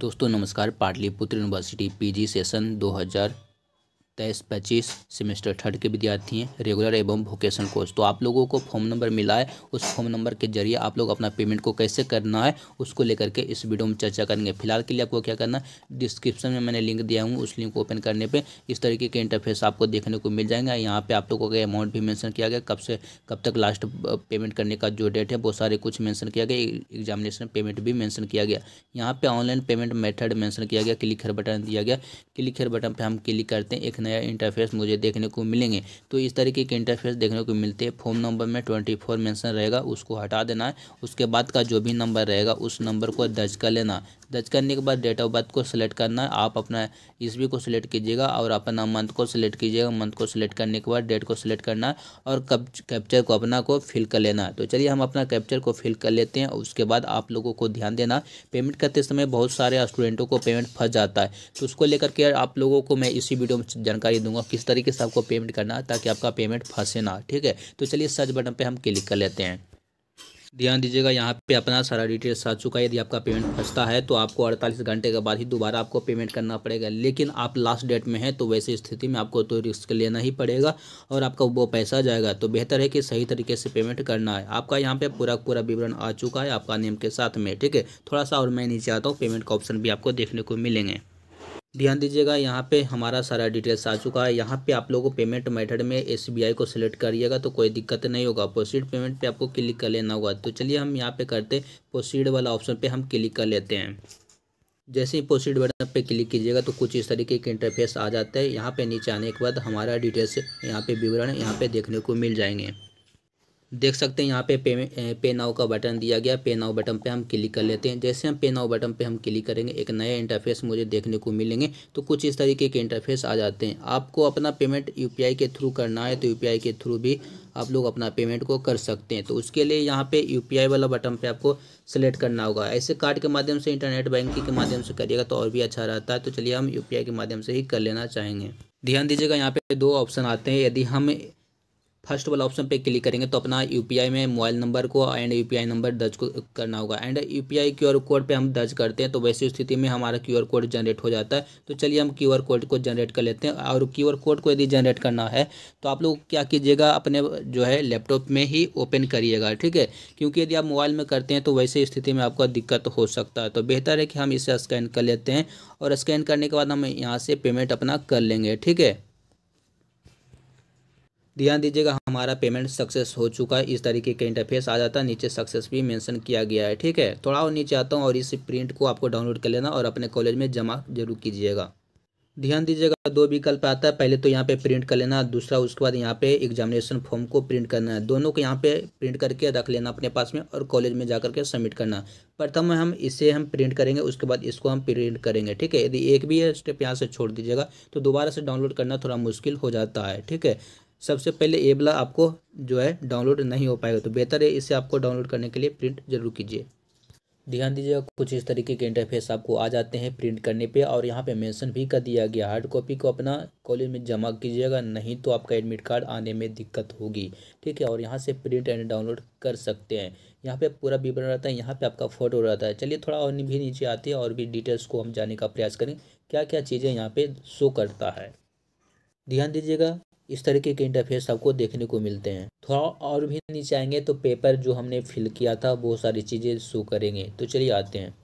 दोस्तों नमस्कार Pataliputra university PG session तेईस पच्चीस सेमेस्टर थर्ड के विद्यार्थी हैं रेगुलर एवं वोकेशन कोर्स तो आप लोगों को फॉर्म नंबर मिला है उस फॉर्म नंबर के जरिए आप लोग अपना पेमेंट को कैसे करना है उसको लेकर के इस वीडियो में चर्चा करेंगे फिलहाल के लिए आपको क्या करना है डिस्क्रिप्शन में मैंने लिंक दिया हूँ उस लिंक को ओपन करने पर इस तरीके के इंटरफेस आपको देखने को मिल जाएंगे यहाँ पर आप लोगों का अमाउंट भी मैंशन किया गया कब से कब तक लास्ट पेमेंट करने का जो डेट है वो सारे कुछ मैंशन किया गया एग्जामिनेशन पेमेंट भी मैंशन किया गया यहाँ पर ऑनलाइन पेमेंट मेथड मैंशन किया गया क्लिक हर बटन दिया गया क्लिक हर बटन पर हम क्लिक करते हैं एक नया इंटरफेस मुझे देखने को मिलेंगे तो इस तरीके के इंटरफेस देखने को मिलते हैं फोन नंबर में ट्वेंटी फोर रहेगा उसको हटा देना है उसके बाद का जो भी नंबर रहेगा उस नंबर को दर्ज कर लेना दर्ज करने के बाद डेट ऑफ बर्थ को सिलेक्ट करना है आप अपना इस भी को सिलेक्ट कीजिएगा और अपना मंथ को सिलेक्ट कीजिएगा मंथ को सिलेक्ट करने के बाद डेट को सिलेक्ट करना है और कब कैप्चर को अपना को फिल कर लेना है तो चलिए हम अपना कैप्चर को फिल कर लेते हैं उसके बाद आप लोगों को ध्यान देना पेमेंट करते समय बहुत सारे स्टूडेंटों को पेमेंट फंस जाता है तो उसको लेकर के आप लोगों को मैं इसी वीडियो में जानकारी दूंगा किस तरीके से आपको पेमेंट करना है ताकि आपका पेमेंट फंसे ना ठीक है तो चलिए सर्च बटन पर हम क्लिक कर लेते हैं ध्यान दीजिएगा यहाँ पे अपना सारा डिटेल्स आ चुका है यदि आपका पेमेंट फंसता है तो आपको 48 घंटे के बाद ही दोबारा आपको पेमेंट करना पड़ेगा लेकिन आप लास्ट डेट में हैं तो वैसी स्थिति में आपको तो रिस्क लेना ही पड़ेगा और आपका वो पैसा जाएगा तो बेहतर है कि सही तरीके से पेमेंट करना है आपका यहाँ पर पूरा पूरा विवरण आ चुका है आपका नेम के साथ में ठीक है थोड़ा सा और मैं नीचे आता हूँ पेमेंट का ऑप्शन भी आपको देखने को मिलेंगे ध्यान दीजिएगा यहाँ पे हमारा सारा डिटेल्स आ चुका है यहाँ पे आप लोगों को पेमेंट मेथड में एस को सिलेक्ट करिएगा तो कोई दिक्कत नहीं होगा प्रोसीड पेमेंट पे आपको क्लिक कर लेना होगा तो चलिए हम यहाँ पे करते प्रोसीड वाला ऑप्शन पे हम क्लिक कर लेते हैं जैसे ही प्रोसीड बटन पे क्लिक कीजिएगा तो कुछ इस तरीके के इंटरफेस आ जाते हैं यहाँ पर नीचे आने के बाद हमारा डिटेल्स यहाँ पर विवरण यहाँ पे देखने को मिल जाएंगे देख सकते हैं यहाँ पे पे पे नाउ का बटन दिया गया पे नाउ बटन पे हम क्लिक कर लेते हैं जैसे हम पे नाउ बटन पे हम क्लिक करेंगे एक नया इंटरफेस मुझे देखने को मिलेंगे तो कुछ इस तरीके के इंटरफेस आ जाते हैं आपको अपना पेमेंट यू के थ्रू करना है तो यू के थ्रू भी आप लोग अपना पेमेंट को कर सकते हैं तो उसके लिए यहाँ पे यू वाला बटन पे आपको सेलेक्ट करना होगा ऐसे कार्ड के माध्यम से इंटरनेट बैंकिंग के माध्यम से करिएगा तो और भी अच्छा रहता है तो चलिए हम यू के माध्यम से ही कर लेना चाहेंगे ध्यान दीजिएगा यहाँ पे दो ऑप्शन आते हैं यदि हम फर्स्ट वाला ऑप्शन पे क्लिक करेंगे तो अपना यूपीआई में मोबाइल नंबर को एंड यूपीआई नंबर दर्ज करना होगा एंड यूपीआई क्यूआर कोड पे हम दर्ज करते हैं तो वैसी स्थिति में हमारा क्यूआर कोड जनरेट हो जाता है तो चलिए हम क्यूआर कोड को जनरेट कर लेते हैं और क्यूआर कोड को यदि जनरेट करना है तो आप लोग क्या कीजिएगा अपने जो है लैपटॉप में ही ओपन करिएगा ठीक है क्योंकि यदि आप मोबाइल में करते हैं तो वैसे स्थिति में आपको दिक्कत हो सकता है तो बेहतर है कि हम इसे स्कैन कर लेते हैं और स्कैन करने के बाद हम यहाँ से पेमेंट अपना कर लेंगे ठीक है ध्यान दीजिएगा हमारा पेमेंट सक्सेस हो चुका है इस तरीके का इंटरफेस आ जाता है नीचे सक्सेस भी मेंशन किया गया है ठीक है थोड़ा और नीचे आता हूँ और इस प्रिंट को आपको डाउनलोड कर लेना और अपने कॉलेज में जमा जरूर कीजिएगा ध्यान दीजिएगा दो विकल्प आता है पहले तो यहाँ पे प्रिंट कर लेना दूसरा उसके बाद यहाँ पे एग्जामिनेशन फॉर्म को प्रिंट करना है दोनों को यहाँ पे प्रिंट करके रख लेना अपने पास में और कॉलेज में जा के सबमिट करना प्रथम हम इसे हम प्रिंट करेंगे उसके बाद इसको हम प्रिंट करेंगे ठीक है यदि एक भी स्टेप यहाँ से छोड़ दीजिएगा तो दोबारा से डाउनलोड करना थोड़ा मुश्किल हो जाता है ठीक है सबसे पहले ये वाला आपको जो है डाउनलोड नहीं हो पाएगा तो बेहतर है इसे आपको डाउनलोड करने के लिए प्रिंट जरूर कीजिए ध्यान दीजिएगा कुछ इस तरीके के इंटरफेस आपको आ जाते हैं प्रिंट करने पे और यहाँ पे मेंशन भी कर दिया गया हार्ड कॉपी को अपना कॉलेज में जमा कीजिएगा नहीं तो आपका एडमिट कार्ड आने में दिक्कत होगी ठीक है और यहाँ से प्रिंट एंड डाउनलोड कर सकते हैं यहाँ पे पूरा विवरण रहता है यहाँ पे आपका फोटो रहता है चलिए थोड़ा और भी नीचे आती है और भी डिटेल्स को हम जाने का प्रयास करें क्या क्या चीज़ें यहाँ पर शो करता है ध्यान दीजिएगा इस तरीके के इंटरफेस आपको देखने को मिलते हैं थोड़ा और भी नीचे आएंगे तो पेपर जो हमने फिल किया था वो सारी चीज़ें शो करेंगे तो चलिए आते हैं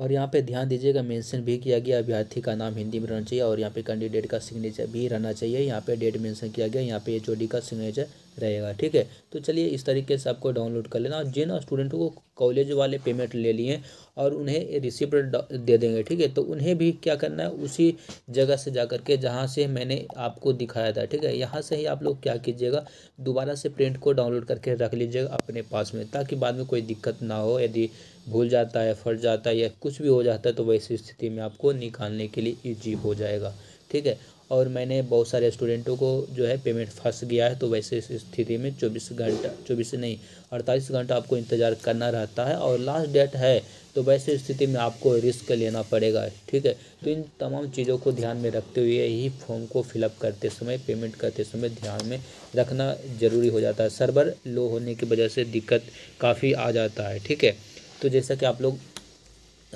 और यहाँ पे ध्यान दीजिएगा मेंशन भी किया गया अभ्यर्थी का नाम हिंदी में रहना चाहिए और यहाँ पे कैंडिडेट का सिग्नेचर भी रहना चाहिए यहाँ पे डेट मेंशन किया गया यहाँ पे एच का सिग्नेचर रहेगा ठीक है तो चलिए इस तरीके से आपको डाउनलोड कर लेना और जिन स्टूडेंटों को कॉलेज वाले पेमेंट ले लिए और उन्हें रिसिप्ट दे देंगे ठीक है तो उन्हें भी क्या करना है उसी जगह से जा कर के जहाँ से मैंने आपको दिखाया था ठीक है यहाँ से ही आप लोग क्या कीजिएगा दोबारा से प्रिंट को डाउनलोड करके रख लीजिएगा अपने पास में ताकि बाद में कोई दिक्कत ना हो यदि भूल जाता है फट जाता है या कुछ भी हो जाता है तो वैसी स्थिति में आपको निकालने के लिए ईजी हो जाएगा ठीक है और मैंने बहुत सारे स्टूडेंटों को जो है पेमेंट फंस गया है तो वैसे इस स्थिति में चौबीस घंटा चौबीस नहीं अड़तालीस घंटा आपको इंतज़ार करना रहता है और लास्ट डेट है तो वैसे स्थिति में आपको रिस्क लेना पड़ेगा ठीक है तो इन तमाम चीज़ों को ध्यान में रखते हुए ही फॉर्म को फिलअप करते समय पेमेंट करते समय ध्यान में रखना ज़रूरी हो जाता है सर्वर लो होने की वजह से दिक्कत काफ़ी आ जाता है ठीक है तो जैसा कि आप लोग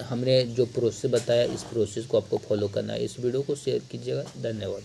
हमने जो प्रोसेस बताया इस प्रोसेस को आपको फॉलो करना है इस वीडियो को शेयर कीजिएगा धन्यवाद